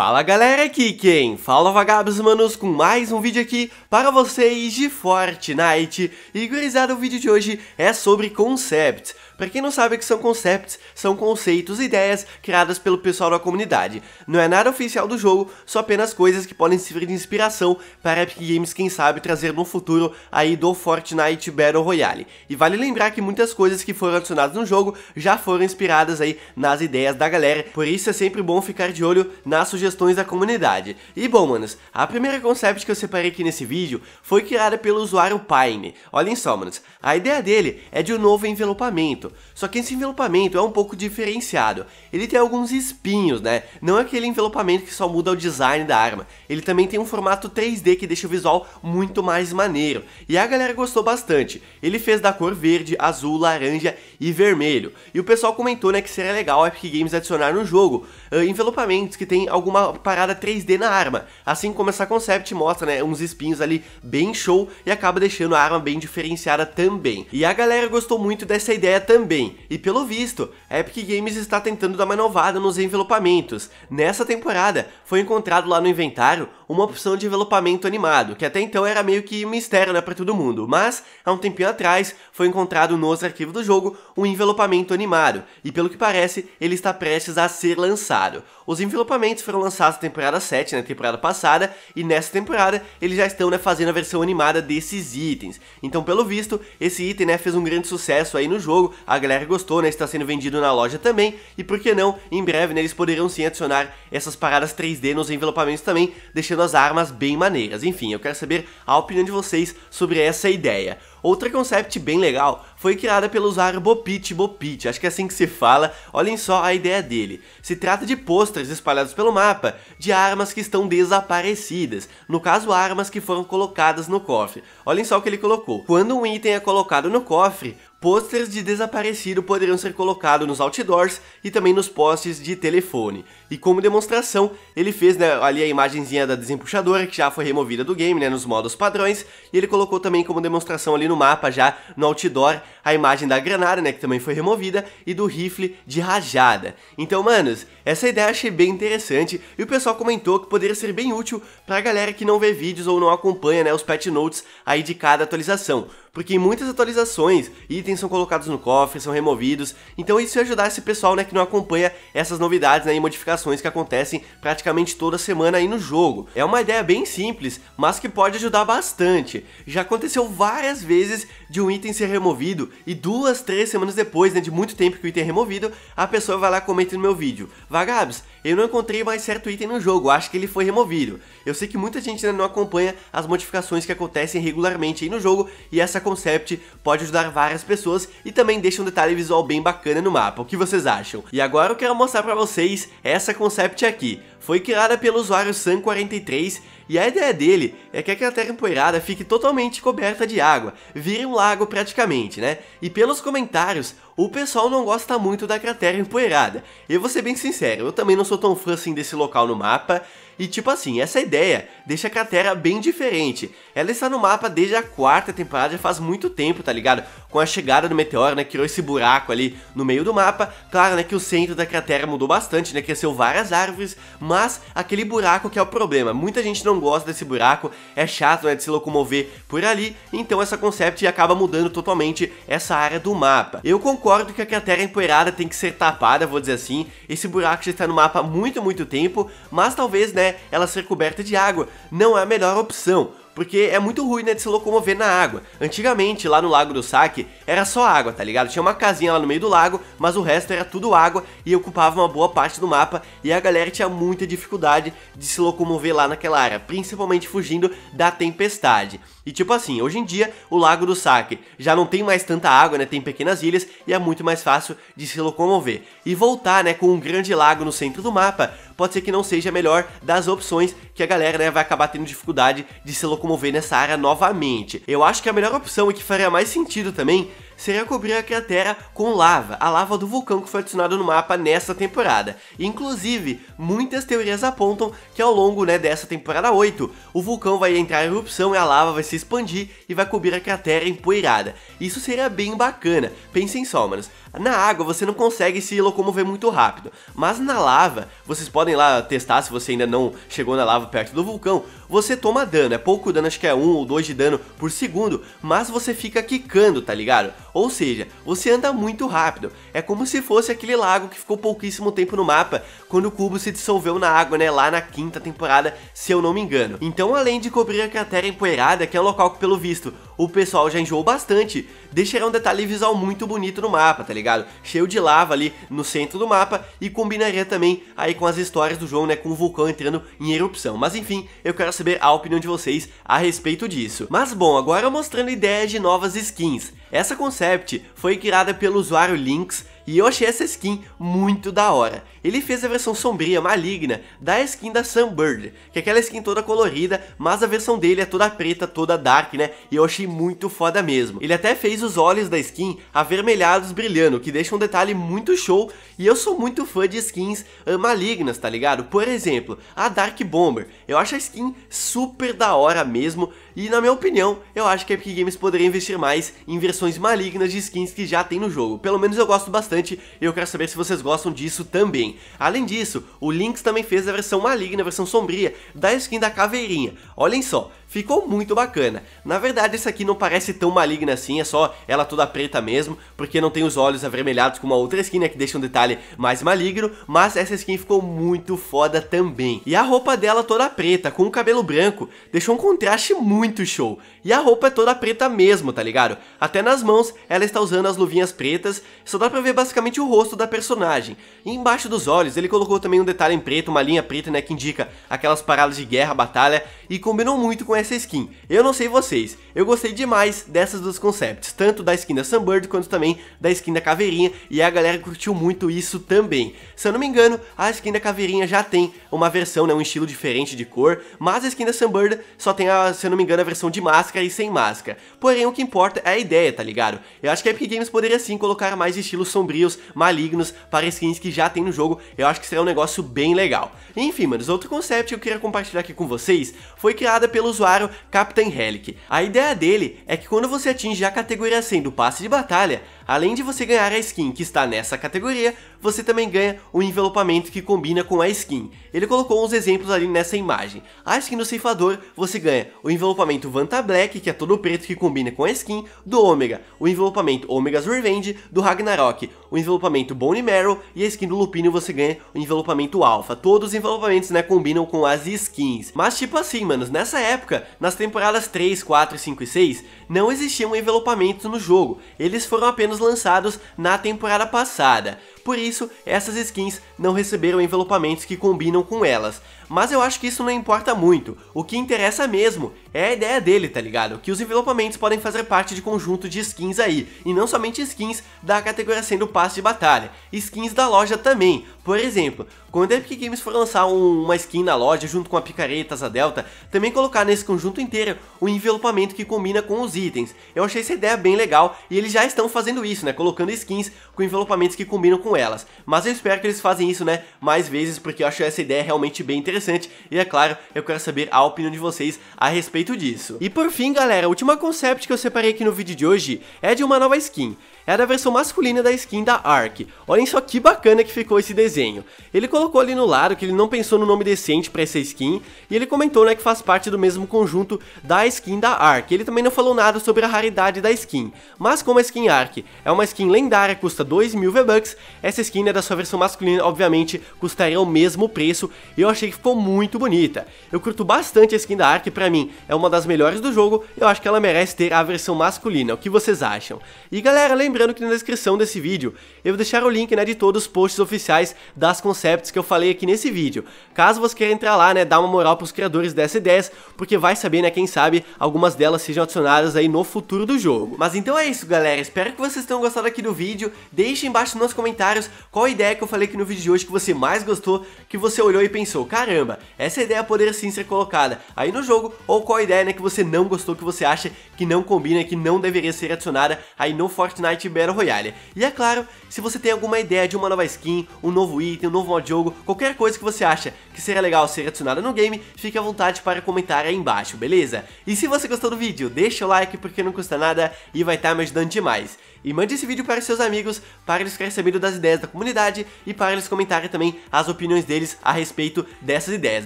Fala galera, aqui quem fala é vagabos manos com mais um vídeo aqui para vocês de Fortnite E gurizada, o vídeo de hoje é sobre concept para quem não sabe o que são concepts, são conceitos e ideias criadas pelo pessoal da comunidade. Não é nada oficial do jogo, só apenas coisas que podem servir de inspiração para Epic Games, quem sabe, trazer no futuro aí do Fortnite Battle Royale. E vale lembrar que muitas coisas que foram adicionadas no jogo já foram inspiradas aí nas ideias da galera, por isso é sempre bom ficar de olho nas sugestões da comunidade. E bom, manos, a primeira concept que eu separei aqui nesse vídeo foi criada pelo usuário Pine. Olhem só, manos, a ideia dele é de um novo envelopamento, envelopamento. Só que esse envelopamento é um pouco diferenciado. Ele tem alguns espinhos, né? Não é aquele envelopamento que só muda o design da arma. Ele também tem um formato 3D que deixa o visual muito mais maneiro. E a galera gostou bastante. Ele fez da cor verde, azul, laranja e vermelho. E o pessoal comentou, né, que seria legal a Epic Games adicionar no jogo uh, envelopamentos que tem alguma parada 3D na arma. Assim como essa concept mostra, né, uns espinhos ali bem show e acaba deixando a arma bem diferenciada também. E a galera gostou muito dessa ideia também também. E pelo visto, a Epic Games está tentando dar uma inovada nos envelopamentos. Nessa temporada, foi encontrado lá no inventário uma opção de envelopamento animado, que até então era meio que mistério né, para todo mundo, mas há um tempinho atrás foi encontrado nos arquivos do jogo um envelopamento animado, e pelo que parece ele está prestes a ser lançado. Os envelopamentos foram lançados na temporada 7, na né, temporada passada, e nessa temporada eles já estão né, fazendo a versão animada desses itens. Então pelo visto, esse item né, fez um grande sucesso aí no jogo, a galera gostou, né, está sendo vendido na loja também, e por que não, em breve né, eles poderão sim adicionar essas paradas 3D nos envelopamentos também, deixando umas armas bem maneiras. Enfim, eu quero saber a opinião de vocês sobre essa ideia. Outra concept bem legal foi criada pelo usuário Bopit Bopit, acho que é assim que se fala, olhem só a ideia dele. Se trata de posters espalhados pelo mapa de armas que estão desaparecidas, no caso armas que foram colocadas no cofre. Olhem só o que ele colocou. Quando um item é colocado no cofre, Posters de desaparecido poderiam ser colocados nos outdoors e também nos postes de telefone. E como demonstração, ele fez né, ali a imagenzinha da desempuxadora, que já foi removida do game, né, nos modos padrões, e ele colocou também como demonstração ali no mapa já, no outdoor, a imagem da granada, né, que também foi removida, e do rifle de rajada. Então, manos, essa ideia achei bem interessante e o pessoal comentou que poderia ser bem útil pra galera que não vê vídeos ou não acompanha, né, os patch notes aí de cada atualização porque em muitas atualizações itens são colocados no cofre, são removidos, então isso ia ajudar esse pessoal né, que não acompanha essas novidades né, e modificações que acontecem praticamente toda semana aí no jogo. É uma ideia bem simples, mas que pode ajudar bastante. Já aconteceu várias vezes de um item ser removido e duas, três semanas depois né, de muito tempo que o item é removido, a pessoa vai lá e comenta no meu vídeo, Vagabs, eu não encontrei mais certo item no jogo, acho que ele foi removido. Eu sei que muita gente ainda não acompanha as modificações que acontecem regularmente aí no jogo, e essa concept pode ajudar várias pessoas e também deixa um detalhe visual bem bacana no mapa, o que vocês acham? E agora eu quero mostrar pra vocês essa concept aqui. Foi criada pelo usuário Sun43 e a ideia dele é que aquela terra empoeirada fique totalmente coberta de água, vire um lago praticamente, né? E pelos comentários, o pessoal não gosta muito da cratera empoeirada. Eu vou ser bem sincero, eu também não sou tão fã assim desse local no mapa, e tipo assim, essa ideia deixa a cratera bem diferente. Ela está no mapa desde a quarta temporada, já faz muito tempo, tá ligado? Com a chegada do meteoro, né, criou esse buraco ali no meio do mapa. Claro, né, que o centro da cratera mudou bastante, né, cresceu várias árvores, mas aquele buraco que é o problema. Muita gente não gosta desse buraco, é chato, né, de se locomover por ali, então essa concept acaba mudando totalmente essa área do mapa. Eu concordo que a cratera empoeirada tem que ser tapada, vou dizer assim. Esse buraco já está no mapa há muito, muito tempo, mas talvez, né, ela ser coberta de água não é a melhor opção porque é muito ruim, né, de se locomover na água. Antigamente, lá no Lago do Saque, era só água, tá ligado? Tinha uma casinha lá no meio do lago, mas o resto era tudo água e ocupava uma boa parte do mapa e a galera tinha muita dificuldade de se locomover lá naquela área, principalmente fugindo da tempestade. E tipo assim, hoje em dia o Lago do Saque já não tem mais tanta água, né? Tem pequenas ilhas e é muito mais fácil de se locomover. E voltar, né, com um grande lago no centro do mapa, pode ser que não seja a melhor das opções que a galera, né, vai acabar tendo dificuldade de se locomover locomover nessa área novamente. Eu acho que a melhor opção e que faria mais sentido também seria cobrir a cratera com lava, a lava do vulcão que foi adicionado no mapa nessa temporada. Inclusive, muitas teorias apontam que ao longo né, dessa temporada 8, o vulcão vai entrar em erupção e a lava vai se expandir e vai cobrir a cratera empoeirada. Isso seria bem bacana, pensem só, manos. Na água você não consegue se locomover muito rápido, mas na lava, vocês podem lá testar se você ainda não chegou na lava perto do vulcão, você toma dano, é pouco dano, acho que é 1 ou 2 de dano por segundo, mas você fica quicando, tá ligado? Ou seja, você anda muito rápido. É como se fosse aquele lago que ficou pouquíssimo tempo no mapa quando o cubo se dissolveu na água, né? Lá na quinta temporada, se eu não me engano. Então, além de cobrir a cratera empoeirada, que é um local que, pelo visto, o pessoal já enjoou bastante. Deixaria um detalhe visual muito bonito no mapa, tá ligado? Cheio de lava ali no centro do mapa e combinaria também aí com as histórias do jogo, né? Com o vulcão entrando em erupção. Mas enfim, eu quero saber a opinião de vocês a respeito disso. Mas bom, agora mostrando ideias de novas skins. Essa concept foi criada pelo usuário Lynx e eu achei essa skin muito da hora. Ele fez a versão sombria, maligna, da skin da Sunbird, que é aquela skin toda colorida, mas a versão dele é toda preta, toda dark, né? E eu achei muito foda mesmo. Ele até fez os olhos da skin avermelhados brilhando, que deixa um detalhe muito show, e eu sou muito fã de skins ah, malignas, tá ligado? Por exemplo, a Dark Bomber. Eu acho a skin super da hora mesmo, e na minha opinião, eu acho que a Epic Games poderia investir mais em versões malignas de skins que já tem no jogo. Pelo menos eu gosto bastante e eu quero saber se vocês gostam disso também. Além disso, o Lynx também fez a versão maligna, a versão sombria da skin da caveirinha. Olhem só, ficou muito bacana. Na verdade, essa aqui não parece tão maligna assim, é só ela toda preta mesmo, porque não tem os olhos avermelhados como a outra skin, né, que deixa um detalhe mais maligno, mas essa skin ficou muito foda também. E a roupa dela toda preta, com o cabelo branco, deixou um contraste muito muito show. E a roupa é toda preta mesmo, tá ligado? Até nas mãos, ela está usando as luvinhas pretas, só dá pra ver basicamente o rosto da personagem. E embaixo dos olhos, ele colocou também um detalhe em preto, uma linha preta, né, que indica aquelas paradas de guerra, batalha, e combinou muito com essa skin. Eu não sei vocês, eu gostei demais dessas duas concepts, tanto da skin da Sunbird, quanto também da skin da Caveirinha, e a galera curtiu muito isso também. Se eu não me engano, a skin da Caveirinha já tem uma versão, né, um estilo diferente de cor, mas a skin da Sunbird só tem, a, se eu não me engano, bacana a versão de máscara e sem máscara. Porém, o que importa é a ideia, tá ligado? Eu acho que a Epic Games poderia sim colocar mais estilos sombrios, malignos, para skins que já tem no jogo. Eu acho que seria um negócio bem legal. Enfim, manos, outro concept que eu queria compartilhar aqui com vocês foi criada pelo usuário Captain Relic. A ideia dele é que quando você atinge a categoria 100 do passe de batalha, Além de você ganhar a skin que está nessa categoria, você também ganha um envelopamento que combina com a skin. Ele colocou uns exemplos ali nessa imagem. A skin do ceifador, você ganha o envelopamento Vanta Black, que é todo preto que combina com a skin, do Ômega, o envelopamento Ômega's Revenge, do Ragnarok, o envelopamento Bone Marrow e a skin do Lupino você ganha o envelopamento Alpha. Todos os envelopamentos, né, combinam com as skins. Mas tipo assim, manos, nessa época, nas temporadas 3, 4, 5 e 6, não existiam envelopamentos no jogo. Eles foram apenas lançados na temporada passada por isso essas skins não receberam envelopamentos que combinam com elas. Mas eu acho que isso não importa muito, o que interessa mesmo é a ideia dele, tá ligado? Que os envelopamentos podem fazer parte de conjunto de skins aí, e não somente skins da categoria sendo passe de batalha, skins da loja também. Por exemplo, quando a Epic Games for lançar um, uma skin na loja junto com a picareta, a Delta, também colocar nesse conjunto inteiro o um envelopamento que combina com os itens. Eu achei essa ideia bem legal e eles já estão fazendo isso, né? Colocando skins com envelopamentos que combinam com com elas. Mas eu espero que eles façam isso, né, mais vezes, porque eu acho essa ideia realmente bem interessante. E é claro, eu quero saber a opinião de vocês a respeito disso. E por fim, galera, a última concept que eu separei aqui no vídeo de hoje é de uma nova skin era a versão masculina da skin da Ark. Olhem só que bacana que ficou esse desenho. Ele colocou ali no lado que ele não pensou no nome decente para essa skin, e ele comentou né, que faz parte do mesmo conjunto da skin da Ark. Ele também não falou nada sobre a raridade da skin, mas como a skin Ark é uma skin lendária, custa 2 mil V-Bucks, essa skin né, da sua versão masculina, obviamente, custaria o mesmo preço, e eu achei que ficou muito bonita. Eu curto bastante a skin da Ark, pra mim é uma das melhores do jogo, eu acho que ela merece ter a versão masculina, o que vocês acham? E galera, lembrando lembrando que na descrição desse vídeo eu vou deixar o link né, de todos os posts oficiais das concepts que eu falei aqui nesse vídeo. Caso você queira entrar lá, né, dar uma moral para os criadores dessas ideias, porque vai saber, né, quem sabe algumas delas sejam adicionadas aí no futuro do jogo. Mas então é isso, galera. Espero que vocês tenham gostado aqui do vídeo. Deixe embaixo nos comentários qual a ideia que eu falei aqui no vídeo de hoje que você mais gostou, que você olhou e pensou, caramba, essa ideia poderia sim ser colocada aí no jogo, ou qual a ideia né, que você não gostou, que você acha que não combina, que não deveria ser adicionada aí no Fortnite de Battle Royale. E é claro, se você tem alguma ideia de uma nova skin, um novo item, um novo modo de jogo, qualquer coisa que você acha que seria legal ser adicionada no game, fique à vontade para comentar aí embaixo, beleza? E se você gostou do vídeo, deixa o like porque não custa nada e vai estar tá me ajudando demais. E mande esse vídeo para seus amigos, para eles ficarem sabendo das ideias da comunidade e para eles comentarem também as opiniões deles a respeito dessas ideias,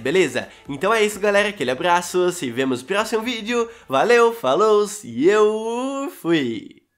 beleza? Então é isso galera, aquele abraço, se vemos no próximo vídeo, valeu, falou e eu fui!